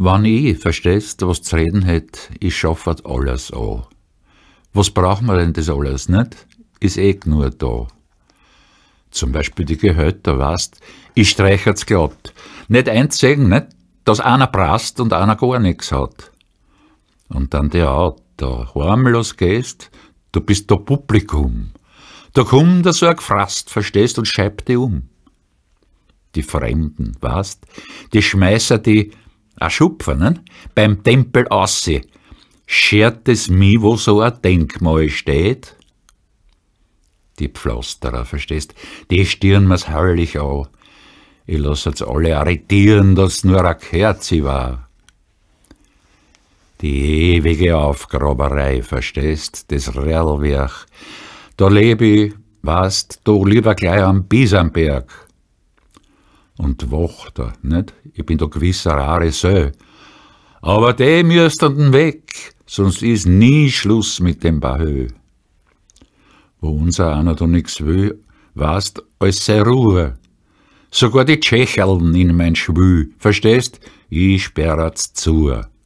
Wenn ich verstehst, was zu reden hätt, ich schaffert alles an. Was braucht man denn das alles nicht? Ist eh nur da. Zum Beispiel die Gehälter, weißt, ich streichert's glatt. Nicht eins sehen, nicht, dass einer prast und einer gar nichts hat. Und dann die Art, da harmlos gehst, du bist der Publikum. Da kommt der so frast, verstehst, und scheibt die um. Die Fremden, weißt, die Schmeißer, die a ne? beim Tempel ausseh, schert es mi, wo so ein Denkmal steht? Die Pflasterer, verstehst, die stirn mir's herrlich an. Ich lass jetzt alle arretieren, dass nur ein Kerzi war. Die ewige Aufgraberei, verstehst, das Rellwerch. Da leb ich, weißt, du lieber gleich am Bisamberg und Wochter, nicht? Ich bin da gewisser rare Sö. Aber de müsst müssten weg, sonst ist nie Schluss mit dem Bahö. Wo unser einer da nix will, weißt, als sei Ruhe. Sogar die Tschecherln in mein Schwü, verstehst? Ich sperrat's zu.